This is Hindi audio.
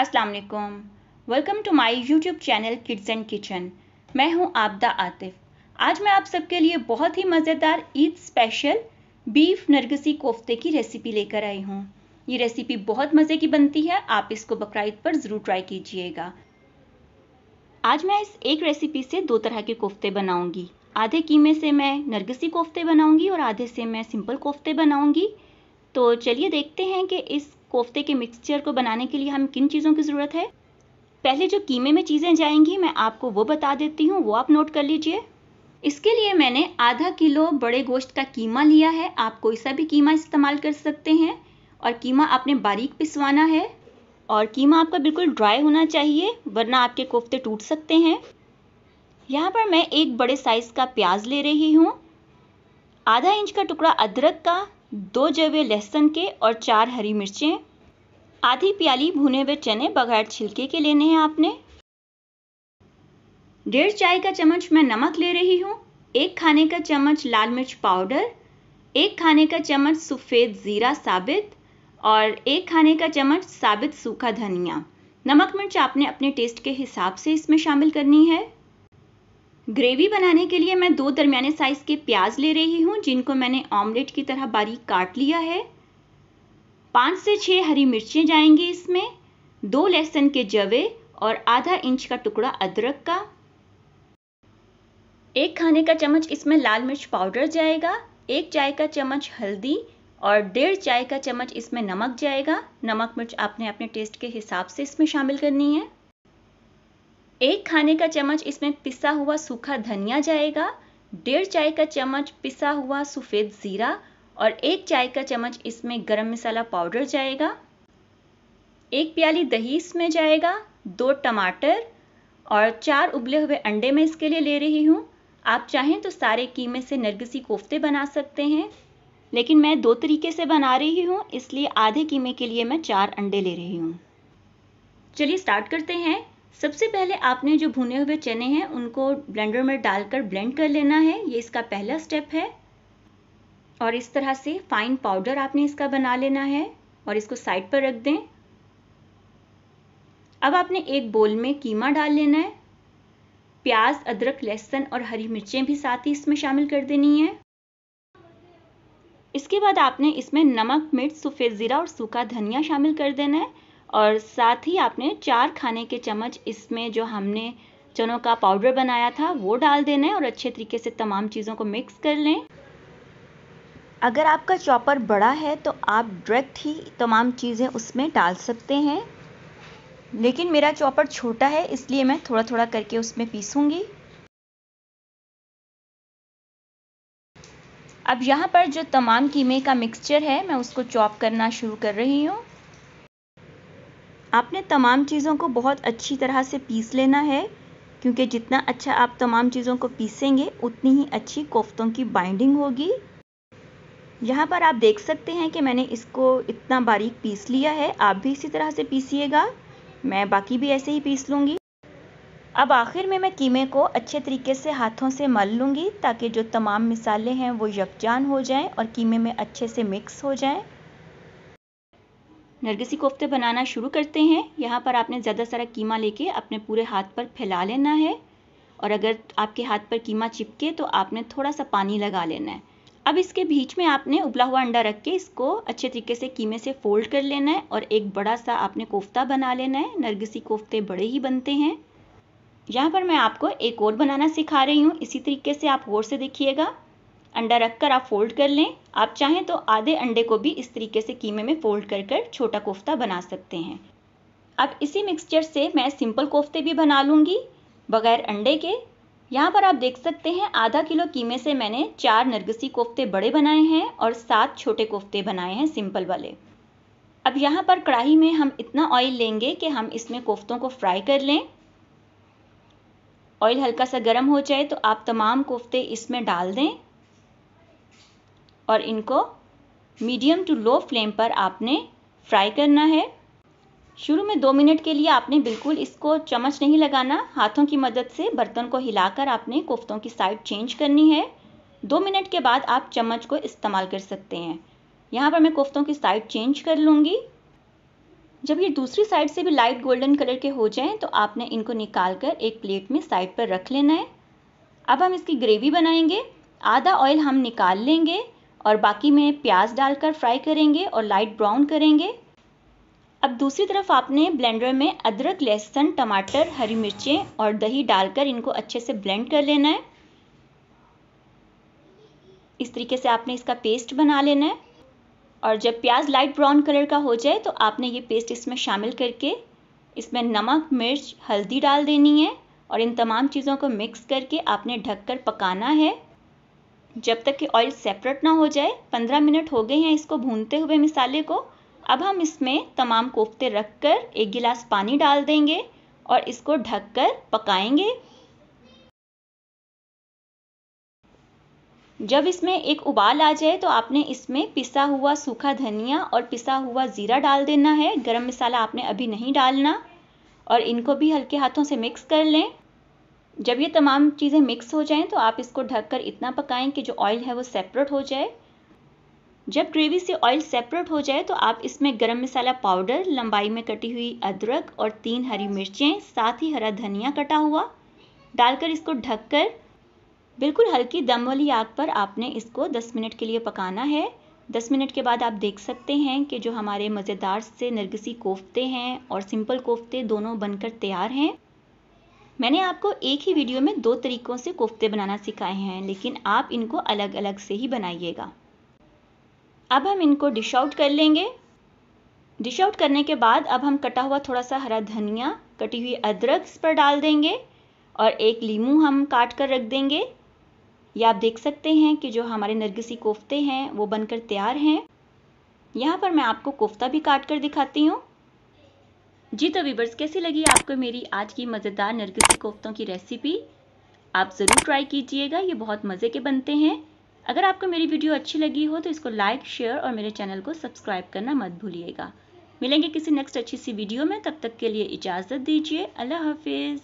अस्सलाम वालेकुम welcome to my YouTube channel kids and kitchen मैं हूं आपदा आतिफ आज मैं आप सबके लिए बहुत ही मज़ेदार ईद स्पेशल बीफ नरगसी कोफ्ते की रेसिपी लेकर आई हूं ये रेसिपी बहुत मज़े की बनती है आप इसको बकरीद पर ज़रूर ट्राई कीजिएगा आज मैं इस एक रेसिपी से दो तरह के कोफ्ते बनाऊँगी आधे कीमे से मैं नरगसी कोफ्ते बनाऊँगी और आधे से मैं सिंपल कोफ्ते बनाऊँगी तो चलिए देखते हैं कि इस कोफ्ते के मिक्सचर को बनाने के लिए हमें किन चीज़ों की ज़रूरत है पहले जो कीमे में चीज़ें जाएंगी मैं आपको वो बता देती हूँ वो आप नोट कर लीजिए इसके लिए मैंने आधा किलो बड़े गोश्त का कीमा लिया है आप कोई सा भी कीमा इस्तेमाल कर सकते हैं और कीमा आपने बारीक पिसवाना है और कीमा आपका बिल्कुल ड्राई होना चाहिए वरना आपके कोफ्ते टूट सकते हैं यहाँ पर मैं एक बड़े साइज़ का प्याज ले रही हूँ आधा इंच का टुकड़ा अदरक का दो जवे लहसुन के और चार हरी मिर्चें आधी प्याली भुने हुए चने बगैर छिलके के लेने हैं आपने डेढ़ चाय का चम्मच मैं नमक ले रही हूँ एक खाने का चम्मच लाल मिर्च पाउडर एक खाने का चम्मच सफ़ेद ज़ीरा साबित और एक खाने का चम्मच साबित सूखा धनिया नमक मिर्च आपने अपने टेस्ट के हिसाब से इसमें शामिल करनी है ग्रेवी बनाने के लिए मैं दो दरमियाने साइज़ के प्याज ले रही हूँ जिनको मैंने ऑमलेट की तरह बारीक काट लिया है पाँच से छः हरी मिर्चें जाएंगी इसमें दो लहसुन के जवे और आधा इंच का टुकड़ा अदरक का एक खाने का चम्मच इसमें लाल मिर्च पाउडर जाएगा एक चाय का चम्मच हल्दी और डेढ़ चाय का चम्मच इसमें नमक जाएगा नमक मिर्च आपने अपने टेस्ट के हिसाब से इसमें शामिल करनी है एक खाने का चम्मच इसमें पिसा हुआ सूखा धनिया जाएगा डेढ़ चाय का चम्मच पिसा हुआ सफ़ेद ज़ीरा और एक चाय का चम्मच इसमें गरम मसाला पाउडर जाएगा एक प्याली दही इसमें जाएगा दो टमाटर और चार उबले हुए अंडे मैं इसके लिए ले रही हूँ आप चाहें तो सारे कीमे से नरगसी कोफ्ते बना सकते हैं लेकिन मैं दो तरीके से बना रही हूँ इसलिए आधे कीमे के लिए मैं चार अंडे ले रही हूँ चलिए स्टार्ट करते हैं सबसे पहले आपने जो भुने हुए चने हैं उनको ब्लेंडर में डालकर ब्लेंड कर लेना है ये इसका पहला स्टेप है और इस तरह से फाइन पाउडर आपने इसका बना लेना है और इसको साइड पर रख दें अब आपने एक बोल में कीमा डाल लेना है प्याज अदरक लहसुन और हरी मिर्चें भी साथ ही इसमें शामिल कर देनी है इसके बाद आपने इसमें नमक मिर्च सफ़ेद ज़ीरा और सूखा धनिया शामिल कर देना है और साथ ही आपने चार खाने के चम्मच इसमें जो हमने चनों का पाउडर बनाया था वो डाल देना है और अच्छे तरीके से तमाम चीज़ों को मिक्स कर लें अगर आपका चॉपर बड़ा है तो आप डायरेक्ट ही तमाम चीज़ें उसमें डाल सकते हैं लेकिन मेरा चॉपर छोटा है इसलिए मैं थोड़ा थोड़ा करके उसमें पीसूँगी अब यहाँ पर जो तमाम कीमे का मिक्सचर है मैं उसको चॉप करना शुरू कर रही हूँ आपने तमाम चीज़ों को बहुत अच्छी तरह से पीस लेना है क्योंकि जितना अच्छा आप तमाम चीज़ों को पीसेंगे उतनी ही अच्छी कोफ्तों की बाइंडिंग होगी यहाँ पर आप देख सकते हैं कि मैंने इसको इतना बारीक पीस लिया है आप भी इसी तरह से पीसीएगा मैं बाकी भी ऐसे ही पीस लूँगी अब आखिर में मैं कीमे को अच्छे तरीके से हाथों से मल लूँगी ताकि जो तमाम मिसाले हैं वो यकजान हो जाएं और कीमे में अच्छे से मिक्स हो जाएं। नरगसी कोफ्ते बनाना शुरू करते हैं यहाँ पर आपने ज़्यादा सारा कीमा लेके अपने पूरे हाथ पर फैला लेना है और अगर आपके हाथ पर कीमा चिपके तो आपने थोड़ा सा पानी लगा लेना है अब इसके बीच में आपने उबला हुआ अंडा रख के इसको अच्छे तरीके से कीमे से फोल्ड कर लेना है और एक बड़ा सा आपने कोफ्ता बना लेना है नरगसी कोफ्ते बड़े ही बनते हैं यहाँ पर मैं आपको एक और बनाना सिखा रही हूँ इसी तरीके से आप गौर से देखिएगा अंडा रख कर आप फोल्ड कर लें आप चाहें तो आधे अंडे को भी इस तरीके से कीमे में फोल्ड कर कर छोटा कोफ्ता बना सकते हैं अब इसी मिक्सचर से मैं सिंपल कोफ्ते भी बना लूँगी बगैर अंडे के यहाँ पर आप देख सकते हैं आधा किलो कीमे से मैंने चार नरगसी कोफ्ते बड़े बनाए हैं और सात छोटे कोफ्ते बनाए हैं सिंपल वाले अब यहाँ पर कढ़ाई में हम इतना ऑयल लेंगे कि हम इसमें कोफ्तों को फ्राई कर लें ऑयल हल्का सा गर्म हो जाए तो आप तमाम कोफ्ते इसमें डाल दें और इनको मीडियम टू लो फ्लेम पर आपने फ्राई करना है शुरू में दो मिनट के लिए आपने बिल्कुल इसको चम्मच नहीं लगाना हाथों की मदद से बर्तन को हिलाकर आपने कोफ्तों की साइड चेंज करनी है दो मिनट के बाद आप चम्मच को इस्तेमाल कर सकते हैं यहाँ पर मैं कोफ्तों की साइड चेंज कर लूँगी जब ये दूसरी साइड से भी लाइट गोल्डन कलर के हो जाएं तो आपने इनको निकाल कर एक प्लेट में साइड पर रख लेना है अब हम इसकी ग्रेवी बनाएंगे आधा ऑयल हम निकाल लेंगे और बाकी में प्याज डालकर फ्राई करेंगे और लाइट ब्राउन करेंगे अब दूसरी तरफ आपने ब्लेंडर में अदरक लहसुन टमाटर हरी मिर्चें और दही डालकर इनको अच्छे से ब्लेंड कर लेना है इस तरीके से आपने इसका पेस्ट बना लेना है और जब प्याज लाइट ब्राउन कलर का हो जाए तो आपने ये पेस्ट इसमें शामिल करके इसमें नमक मिर्च हल्दी डाल देनी है और इन तमाम चीज़ों को मिक्स करके आपने ढककर पकाना है जब तक कि ऑयल सेपरेट ना हो जाए 15 मिनट हो गए हैं इसको भूनते हुए मिसाले को अब हम इसमें तमाम कोफ्ते रख कर एक गिलास पानी डाल देंगे और इसको ढककर पकाएंगे जब इसमें एक उबाल आ जाए तो आपने इसमें पिसा हुआ सूखा धनिया और पिसा हुआ ज़ीरा डाल देना है गरम मसाला आपने अभी नहीं डालना और इनको भी हल्के हाथों से मिक्स कर लें जब ये तमाम चीज़ें मिक्स हो जाएं तो आप इसको ढककर इतना पकाएं कि जो ऑयल है वो सेपरेट हो जाए जब ग्रेवी से ऑयल सेपरेट हो जाए तो आप इसमें गरम मसाला पाउडर लंबाई में कटी हुई अदरक और तीन हरी मिर्चें साथ ही हरा धनिया कटा हुआ डालकर इसको ढककर बिल्कुल हल्की दम वाली आग पर आपने इसको 10 मिनट के लिए पकाना है 10 मिनट के बाद आप देख सकते हैं कि जो हमारे मज़ेदार से नरगसी कोफ्ते हैं और सिंपल कोफ्ते दोनों बनकर तैयार हैं मैंने आपको एक ही वीडियो में दो तरीक़ों से कोफ्ते बनाना सिखाए हैं लेकिन आप इनको अलग अलग से ही बनाइएगा अब हम इनको डिश आउट कर लेंगे डिश आउट करने के बाद अब हम कटा हुआ थोड़ा सा हरा धनिया कटी हुई अदरक इस पर डाल देंगे और एक लीमू हम काट कर रख देंगे ये आप देख सकते हैं कि जो हमारे नरगिसी कोफ्ते हैं वो बनकर तैयार हैं यहाँ पर मैं आपको कोफ्ता भी काट कर दिखाती हूँ जी तो वीबर्स कैसी लगी आपको मेरी आज की मज़ेदार नरगिसी कोफ्तों की रेसिपी आप ज़रूर ट्राई कीजिएगा ये बहुत मज़े के बनते हैं अगर आपको मेरी वीडियो अच्छी लगी हो तो इसको लाइक शेयर और मेरे चैनल को सब्सक्राइब करना मत भूलिएगा मिलेंगे किसी नेक्स्ट अच्छी सी वीडियो में तब तक के लिए इजाज़त दीजिए अल्लाह हाफिज़